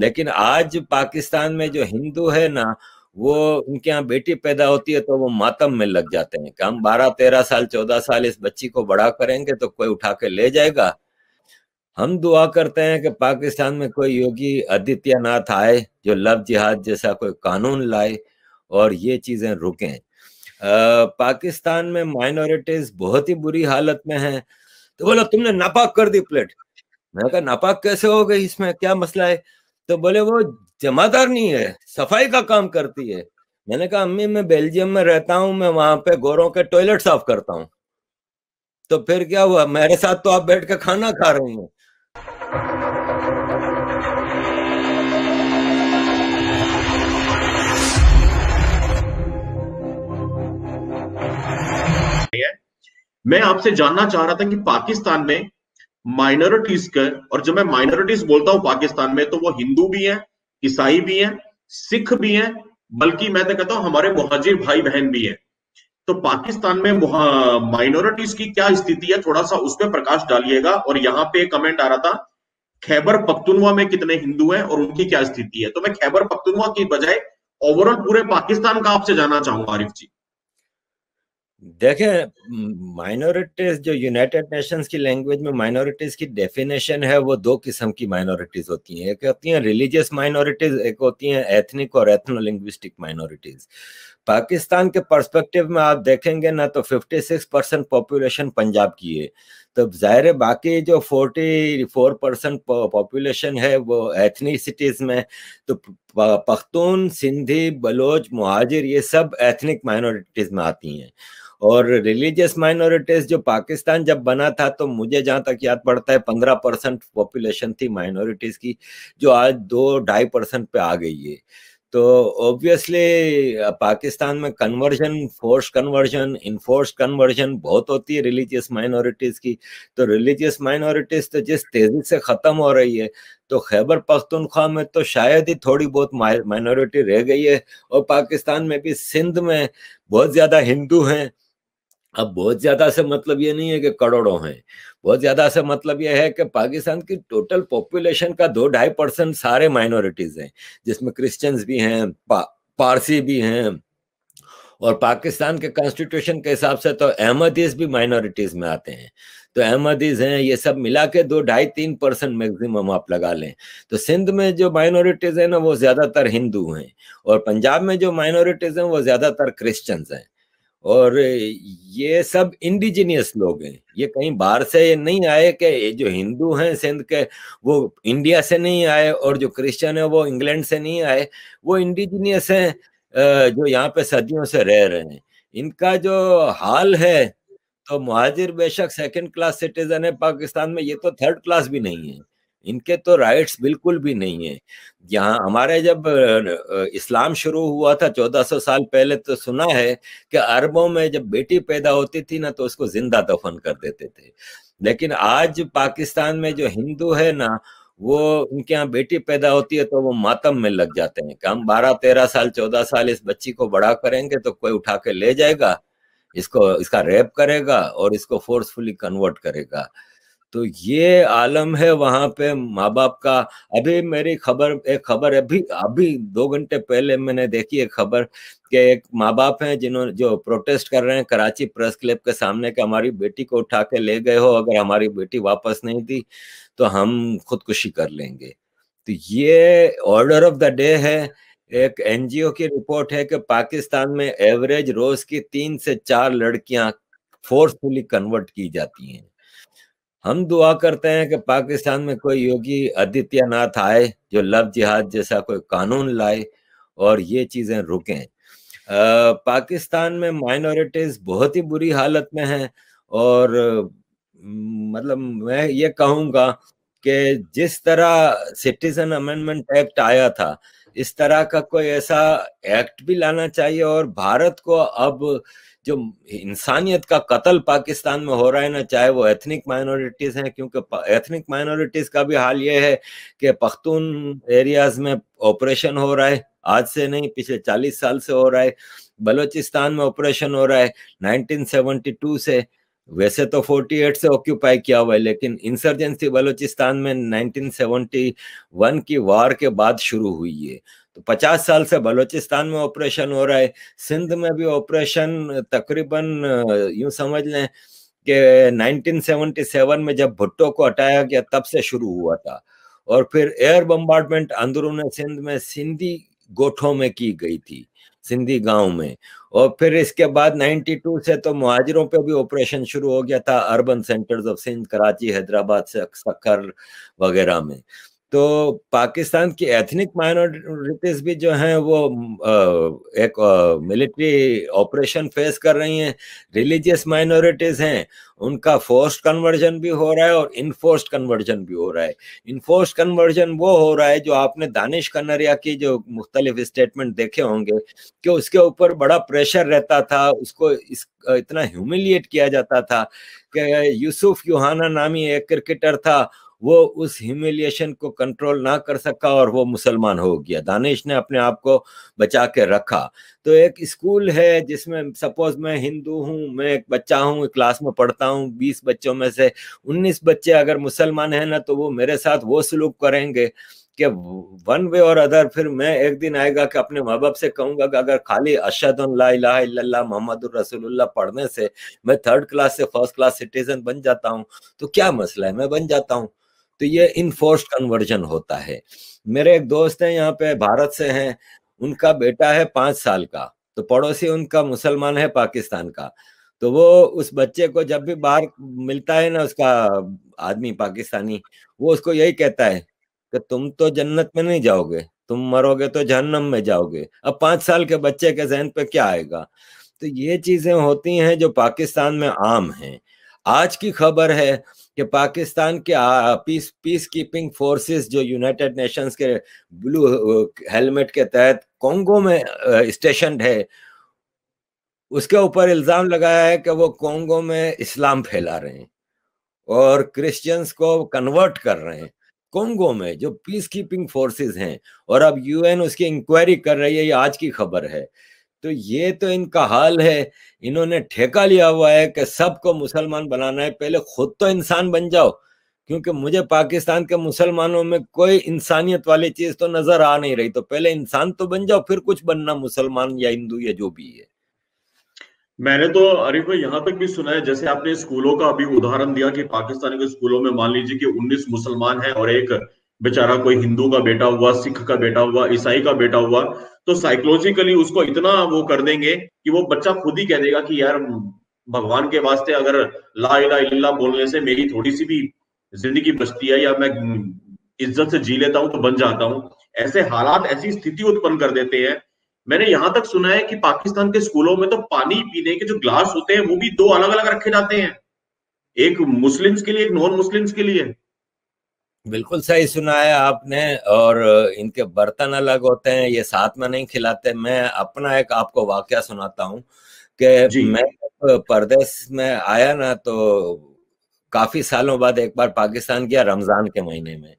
लेकिन आज पाकिस्तान में जो हिंदू है ना वो उनके यहाँ बेटी पैदा होती है तो वो मातम में लग जाते हैं कि हम बारह तेरह साल चौदह साल इस बच्ची को बड़ा करेंगे तो कोई उठा के ले जाएगा हम दुआ करते हैं कि पाकिस्तान में कोई योगी आदित्यनाथ आए जो लव जिहाद जैसा कोई कानून लाए और ये चीजें रुकें पाकिस्तान में माइनॉरिटीज बहुत ही बुरी हालत में हैं तो बोला तुमने नापाक कर दी प्लेट मैंने कहा नापाक कैसे हो गई इसमें क्या मसला है तो बोले वो जमादार नहीं है सफाई का काम करती है मैंने कहा अम्मी मैं बेल्जियम में रहता हूँ मैं वहां पे गोरों के टॉयलेट साफ करता हूँ तो फिर क्या हुआ मेरे साथ तो आप बैठ के खाना खा रही हैं मैं आपसे जानना चाह रहा था कि पाकिस्तान में माइनॉरिटीज के और जब मैं माइनॉरिटीज बोलता हूं पाकिस्तान में तो वो हिंदू भी हैं ईसाई भी हैं सिख भी हैं बल्कि मैं तो कहता हूं हमारे मुहाजिर भाई बहन भी हैं तो पाकिस्तान में माइनॉरिटीज की क्या स्थिति है थोड़ा सा उस पर प्रकाश डालिएगा और यहाँ पे कमेंट आ रहा था खैबर पख्तुनवा में कितने हिंदू हैं और उनकी क्या स्थिति है तो मैं खैबर पख्तुनवा की बजाय ओवरऑल पूरे पाकिस्तान का आपसे जाना चाहूंगा आरिफ जी देखें माइनॉरिटीज जो यूनाइटेड नेशंस की लैंग्वेज में माइनॉरिटीज की डेफिनेशन है वो दो किस्म की माइनॉरिटीज होती हैं एक होती हैं रिलीजियस माइनॉरिटीज एक होती हैं एथनिक और एथनोलिंग्विस्टिक माइनॉरिटीज पाकिस्तान के पर्सपेक्टिव में आप देखेंगे ना तो 56 परसेंट पॉपुलेशन पंजाब की है तो ज़ाहिर बाकी जो 44 परसेंट पॉपुलेशन है वो एथनिसिटीज़ में तो पख्तून सिंधी बलोच महाजिर ये सब एथनिक माइनॉरिटीज़ में आती हैं और रिलीजियस माइनॉरिटीज जो पाकिस्तान जब बना था तो मुझे जहाँ तक याद पड़ता है पंद्रह परसेंट पॉपुलेशन थी माइनॉरिटीज की जो आज दो ढाई परसेंट पे आ गई है तो ऑब्वियसली पाकिस्तान में conversion force conversion enforce conversion बहुत होती है रिलीजियस माइनॉरिटीज़ की तो रिलीजियस माइनॉरिटीज़ तो जिस तेज़ी से ख़त्म हो रही है तो खैबर पख्तनख्वा में तो शायद ही थोड़ी बहुत माइनॉरिटी रह गई है और पाकिस्तान में भी सिंध में बहुत ज़्यादा हिंदू हैं अब बहुत ज्यादा से मतलब ये नहीं है कि करोड़ों हैं बहुत ज्यादा से मतलब यह है कि पाकिस्तान की टोटल पॉपुलेशन का दो ढाई परसेंट सारे माइनॉरिटीज हैं जिसमें क्रिश्चियंस भी हैं पा, पारसी भी हैं और पाकिस्तान के कॉन्स्टिट्यूशन के हिसाब से तो अहमदीज भी माइनॉरिटीज में आते हैं तो अहमदीज हैं ये सब मिला के दो ढाई तीन परसेंट मैक्सिमम आप लगा लें तो सिंध में जो माइनॉरिटीज हैं ना वो ज़्यादातर हिंदू हैं और पंजाब में जो माइनॉरिटीज हैं वो ज़्यादातर क्रिश्चियंस हैं और ये सब इंडिजिनियस लोग हैं ये कहीं बाहर से नहीं आए कि जो हिंदू हैं सिंध के वो इंडिया से नहीं आए और जो क्रिश्चियन है वो इंग्लैंड से नहीं आए वो इंडिजिनियस हैं जो यहाँ पे सदियों से रह रहे हैं इनका जो हाल है तो महाजिर बेशक सेकंड क्लास सिटीजन है पाकिस्तान में ये तो थर्ड क्लास भी नहीं है इनके तो राइट्स बिल्कुल भी नहीं है यहाँ हमारे जब इस्लाम शुरू हुआ था 1400 साल पहले तो सुना है कि अरबों में जब बेटी पैदा होती थी ना तो उसको जिंदा दफन कर देते थे लेकिन आज पाकिस्तान में जो हिंदू है ना वो उनके यहाँ बेटी पैदा होती है तो वो मातम में लग जाते हैं कि हम बारह तेरह साल चौदह साल इस बच्ची को बड़ा करेंगे तो कोई उठा के ले जाएगा इसको इसका रेप करेगा और इसको फोर्सफुली कन्वर्ट करेगा तो ये आलम है वहां पे माँ बाप का अभी मेरी खबर एक खबर अभी अभी दो घंटे पहले मैंने देखी एक खबर के एक माँ बाप है जिन्होंने जो प्रोटेस्ट कर रहे हैं कराची प्रेस क्लब के सामने के हमारी बेटी को उठा के ले गए हो अगर हमारी बेटी वापस नहीं दी तो हम खुदकुशी कर लेंगे तो ये ऑर्डर ऑफ द डे है एक एनजीओ की रिपोर्ट है कि पाकिस्तान में एवरेज रोज की तीन से चार लड़कियां फोर्सफुली कन्वर्ट की जाती हैं हम दुआ करते हैं कि पाकिस्तान में कोई योगी आदित्यनाथ आए जो लव जिहाद जैसा कोई कानून लाए और ये चीज़ें रुकें पाकिस्तान में माइनॉरिटीज़ बहुत ही बुरी हालत में हैं और मतलब मैं ये कहूँगा कि जिस तरह सिटीजन अमेंडमेंट एक्ट आया था इस तरह का कोई ऐसा एक्ट भी लाना चाहिए और भारत को अब जो इंसानियत का कत्ल पाकिस्तान में हो रहा है ना चाहे वो एथनिक माइनॉरिटीज हैं क्योंकि एथनिक माइनॉरिटीज का भी हाल ये है कि पख्तून एरियाज में ऑपरेशन हो रहा है आज से नहीं पिछले 40 साल से हो रहा है बलोचिस्तान में ऑपरेशन हो रहा है 1972 से वैसे तो 48 से ऑक्यूपाई किया हुआ है लेकिन इंसर्जेंसी बलूचिस्तान में 1971 की वार के बाद शुरू हुई है तो 50 साल से बलूचिस्तान में ऑपरेशन हो रहा है सिंध में भी ऑपरेशन तकरीबन यूं समझ लें कि 1977 में जब भुट्टो को हटाया गया तब से शुरू हुआ था और फिर एयर बम्बार्डमेंट अंदरून सिंध में सिंधी गोठों में की गई थी सिंधी गांव में और फिर इसके बाद 92 से तो मुहाजिरों पे भी ऑपरेशन शुरू हो गया था urban centres of Sindh Karachi Hyderabad से सखर वगैरह में तो पाकिस्तान की एथनिक माइनॉरिटीज भी जो हैं वो एक मिलिट्री ऑपरेशन फेस कर रही हैं रिलीजियस माइनॉरिटीज हैं उनका फोर्स्ड कन्वर्जन भी हो रहा है और इनफोर्स्ड कन्वर्जन भी हो रहा है इनफोर्स्ड कन्वर्जन वो हो रहा है जो आपने दानिश कन्नरिया की जो मुख्तलिफ स्टेटमेंट देखे होंगे कि उसके ऊपर बड़ा प्रेशर रहता था उसको इस इतना ह्यूमिलिएट किया जाता था कि यूसुफ यूहाना नामी एक क्रिकेटर था वो उस ह्यूमिलिएशन को कंट्रोल ना कर सका और वो मुसलमान हो गया दानिश ने अपने आप को बचा के रखा तो एक स्कूल है जिसमें सपोज मैं हिंदू हूँ मैं एक बच्चा हूँ क्लास में पढ़ता हूँ बीस बच्चों में से उन्नीस बच्चे अगर मुसलमान हैं ना तो वो मेरे साथ वो सलूक करेंगे कि वन वे और अदर फिर मैं एक दिन आएगा कि अपने माँ बाप से कहूंगा कि अगर खाली अशद मोहम्मद रसोल्ला पढ़ने से मैं थर्ड क्लास से फर्स्ट क्लास सिटीजन बन जाता हूँ तो क्या मसला है मैं बन जाता हूँ तो ये इनफोर्स्ड कन्वर्जन होता है मेरे एक दोस्त हैं यहाँ पे भारत से हैं उनका बेटा है पांच साल का तो पड़ोसी उनका मुसलमान है पाकिस्तान का तो वो उस बच्चे को जब भी बाहर मिलता है ना उसका आदमी पाकिस्तानी वो उसको यही कहता है कि तुम तो जन्नत में नहीं जाओगे तुम मरोगे तो जहन्नम में जाओगे अब पांच साल के बच्चे के जहन पे क्या आएगा तो ये चीज़ें होती हैं जो पाकिस्तान में आम हैं आज की खबर है कि पाकिस्तान के पीस पीस कीपिंग फोर्सेस जो यूनाइटेड नेशंस के ब्लू हेलमेट के तहत कोंगो में स्टेशन है उसके ऊपर इल्ज़ाम लगाया है कि वो कोंगो में इस्लाम फैला रहे हैं और क्रिश्चियंस को कन्वर्ट कर रहे हैं कोंगो में जो पीस कीपिंग फोर्सेस हैं और अब यूएन उसकी इंक्वायरी कर रही है ये आज की खबर है तो ये तो इनका हाल है इन्होंने ठेका लिया हुआ है कि सबको मुसलमान बनाना है पहले खुद तो इंसान बन जाओ क्योंकि मुझे पाकिस्तान के मुसलमानों में कोई इंसानियत वाली चीज तो नजर आ नहीं रही तो पहले इंसान तो बन जाओ फिर कुछ बनना मुसलमान या हिंदू या जो भी है मैंने तो अरिफ भाई यहाँ तक भी सुना है जैसे आपने स्कूलों का अभी उदाहरण दिया कि पाकिस्तान के स्कूलों में मान लीजिए कि 19 मुसलमान है और एक बेचारा कोई हिंदू का बेटा हुआ सिख का बेटा हुआ ईसाई का बेटा हुआ तो साइकोलॉजिकली उसको इतना वो कर देंगे कि वो बच्चा खुद ही कह देगा कि यार भगवान के वास्ते अगर ला इला इल्ला बोलने से मेरी थोड़ी सी भी जिंदगी बचती है या मैं इज्जत से जी लेता हूं तो बन जाता हूँ ऐसे हालात ऐसी स्थिति उत्पन्न कर देते हैं मैंने यहां तक सुना है कि पाकिस्तान के स्कूलों में तो पानी पीने के जो ग्लास होते हैं वो भी दो अलग अलग रखे जाते हैं एक मुस्लिम्स के लिए एक नॉन मुस्लिम्स के लिए बिल्कुल सही सुना है आपने और इनके बर्तन अलग होते हैं ये साथ में नहीं खिलाते मैं अपना एक आपको वाक्य सुनाता हूँ कि मैं परदेश में आया ना तो काफी सालों बाद एक बार पाकिस्तान गया रमजान के महीने में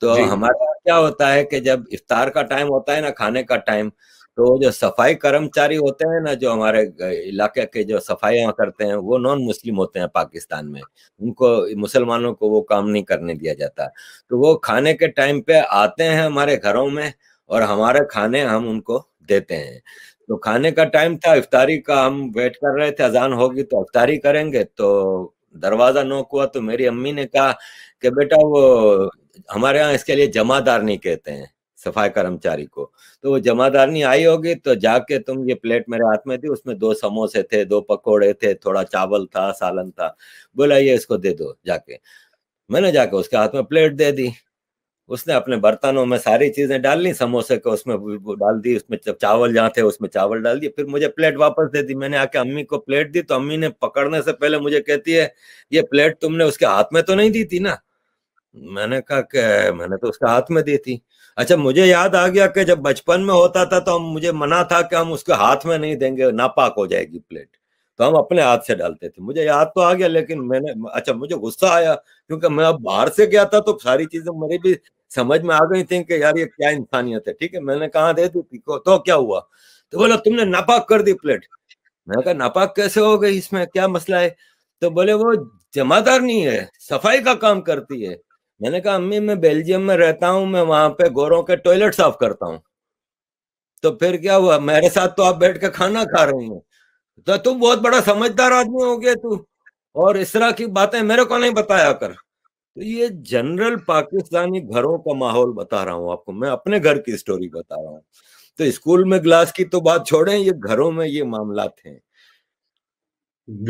तो हमारा क्या होता है कि जब इफ्तार का टाइम होता है ना खाने का टाइम तो जो सफाई कर्मचारी होते हैं ना जो हमारे इलाके के जो सफाइयाँ करते हैं वो नॉन मुस्लिम होते हैं पाकिस्तान में उनको मुसलमानों को वो काम नहीं करने दिया जाता तो वो खाने के टाइम पे आते हैं हमारे घरों में और हमारे खाने हम उनको देते हैं तो खाने का टाइम था इफ्तारी का हम वेट कर रहे थे अजान होगी तो इफ्तारी करेंगे तो दरवाज़ा नोक हुआ तो मेरी अम्मी ने कहा कि बेटा वो हमारे यहाँ इसके लिए जमादार नहीं कहते हैं सफाई कर्मचारी को तो वो जमादारनी आई होगी तो जाके तुम ये प्लेट मेरे हाथ में थी उसमें दो समोसे थे दो पकोड़े थे थोड़ा चावल था सालन था बोला ये इसको दे दो जाके मैंने जाके उसके हाथ में प्लेट दे दी उसने अपने बर्तनों में सारी चीजें डाल ली समोसे को उसमें डाल दी उसमें चावल जहाँ थे उसमें चावल डाल दिए फिर मुझे प्लेट वापस दे दी मैंने आके अम्मी को प्लेट दी तो अम्मी ने पकड़ने से पहले मुझे कहती है ये प्लेट तुमने उसके हाथ में तो नहीं दी थी ना मैंने कहा कि मैंने तो उसका हाथ में दी थी अच्छा मुझे याद आ गया कि जब बचपन में होता था तो हम मुझे मना था कि हम उसके हाथ में नहीं देंगे नापाक हो जाएगी प्लेट तो हम अपने हाथ से डालते थे मुझे याद तो आ गया लेकिन मैंने अच्छा मुझे गुस्सा आया क्योंकि मैं अब बाहर से गया था तो सारी चीजें मेरी भी समझ में आ गई थी कि यार ये क्या इंसानियत है ठीक है मैंने कहा दे दी थी तो क्या हुआ तो बोला तुमने नापाक कर दी प्लेट मैंने कहा नापाक कैसे हो गई इसमें क्या मसला है तो बोले वो जमादार नहीं है सफाई का काम करती है मैंने कहा अम्मी मैं बेल्जियम में रहता हूँ मैं वहां पे गोरों के टॉयलेट साफ करता हूँ तो फिर क्या हुआ मेरे साथ तो आप बैठ के खाना खा रही हैं तो तुम बहुत बड़ा समझदार आदमी हो गया तू और इस तरह की बातें मेरे को नहीं बताया कर तो ये जनरल पाकिस्तानी घरों का माहौल बता रहा हूँ आपको मैं अपने घर की स्टोरी बता रहा हूँ तो स्कूल में ग्लास की तो बात छोड़े ये घरों में ये मामला थे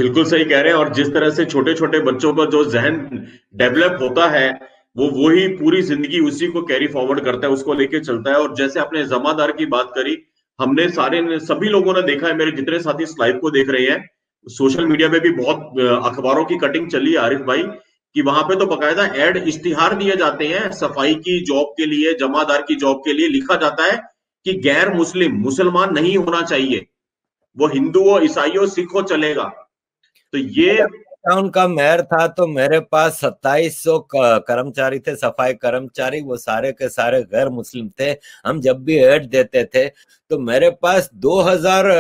बिल्कुल सही कह रहे हैं और जिस तरह से छोटे छोटे बच्चों का जो जहन डेवलप होता है वो वही पूरी जिंदगी उसी को कैरी फॉरवर्ड करता है उसको लेके चलता है और जैसे आपने जमादार की बात करी हमने सारे सभी लोगों ने देखा है मेरे जितने साथी इस लाइव को देख रहे हैं सोशल मीडिया पे भी बहुत अखबारों की कटिंग चली है आरिफ भाई कि वहां पे तो बकायदा एड इश्तिहार दिए जाते हैं सफाई की जॉब के लिए जमादार की जॉब के लिए लिखा जाता है कि गैर मुस्लिम मुसलमान नहीं होना चाहिए वो हिंदू हो ईसाई हो सिख हो चलेगा तो ये लॉकडाउन का मेहर था तो मेरे पास 2700 कर्मचारी थे सफाई कर्मचारी वो सारे के सारे गैर मुस्लिम थे हम जब भी एड देते थे तो मेरे पास 2000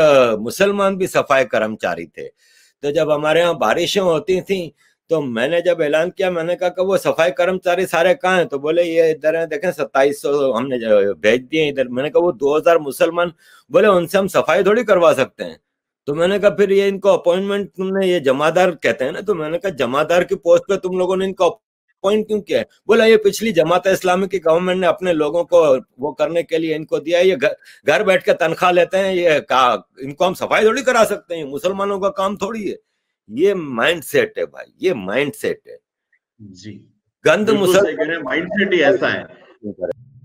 मुसलमान भी सफाई कर्मचारी थे तो जब हमारे यहाँ बारिशें होती थी तो मैंने जब ऐलान किया मैंने कहा कि वो सफाई कर्मचारी सारे कहाँ हैं तो बोले ये इधर है देखें सत्ताईस सौ हमने भेज दिए इधर मैंने कहा वो हजार मुसलमान बोले उनसे हम सफाई थोड़ी करवा सकते हैं तो मैंने कहा फिर ये इनको अपॉइंटमेंट तुमने ये जमादार कहते हैं ना तो मैंने कहा जमादार की पोस्ट पे तुम लोगों ने इनको अपॉइंट क्यों किया है बोला ये पिछली जमात इस्लामी की गवर्नमेंट ने अपने लोगों को वो करने के लिए इनको दिया ये घर बैठ के तनख्वाह लेते हैं ये का इनको हम सफाई थोड़ी करा सकते हैं मुसलमानों का काम थोड़ी है ये माइंड सेट है भाई ये माइंड सेट है जी गंद मुसलमान माइंड सेट ही ऐसा है